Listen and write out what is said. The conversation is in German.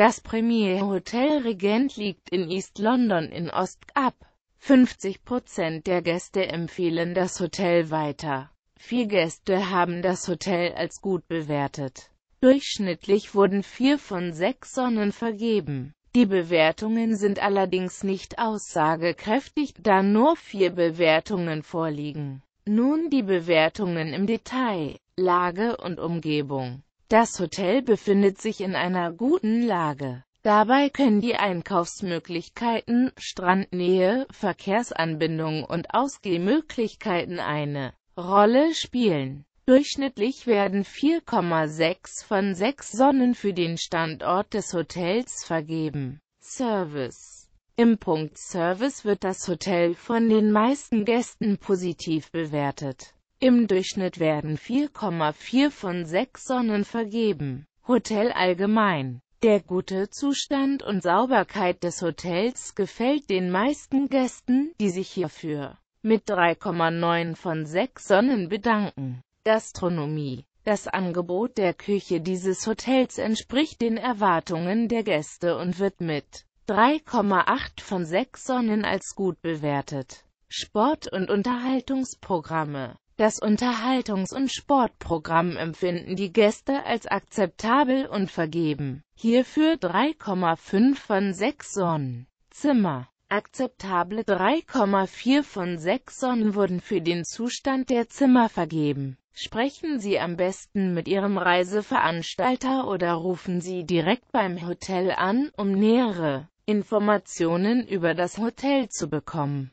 Das Premier Hotel Regent liegt in East London in Ost ab. 50 Prozent der Gäste empfehlen das Hotel weiter. Vier Gäste haben das Hotel als gut bewertet. Durchschnittlich wurden vier von sechs Sonnen vergeben. Die Bewertungen sind allerdings nicht aussagekräftig, da nur vier Bewertungen vorliegen. Nun die Bewertungen im Detail, Lage und Umgebung. Das Hotel befindet sich in einer guten Lage. Dabei können die Einkaufsmöglichkeiten, Strandnähe, Verkehrsanbindung und Ausgehmöglichkeiten eine Rolle spielen. Durchschnittlich werden 4,6 von 6 Sonnen für den Standort des Hotels vergeben. Service Im Punkt Service wird das Hotel von den meisten Gästen positiv bewertet. Im Durchschnitt werden 4,4 von 6 Sonnen vergeben. Hotel allgemein der gute Zustand und Sauberkeit des Hotels gefällt den meisten Gästen, die sich hierfür mit 3,9 von 6 Sonnen bedanken. Gastronomie Das Angebot der Küche dieses Hotels entspricht den Erwartungen der Gäste und wird mit 3,8 von 6 Sonnen als gut bewertet. Sport- und Unterhaltungsprogramme das Unterhaltungs- und Sportprogramm empfinden die Gäste als akzeptabel und vergeben hierfür 3,5 von 6 Sonnen. Zimmer Akzeptable 3,4 von 6 Sonnen wurden für den Zustand der Zimmer vergeben. Sprechen Sie am besten mit Ihrem Reiseveranstalter oder rufen Sie direkt beim Hotel an, um nähere Informationen über das Hotel zu bekommen.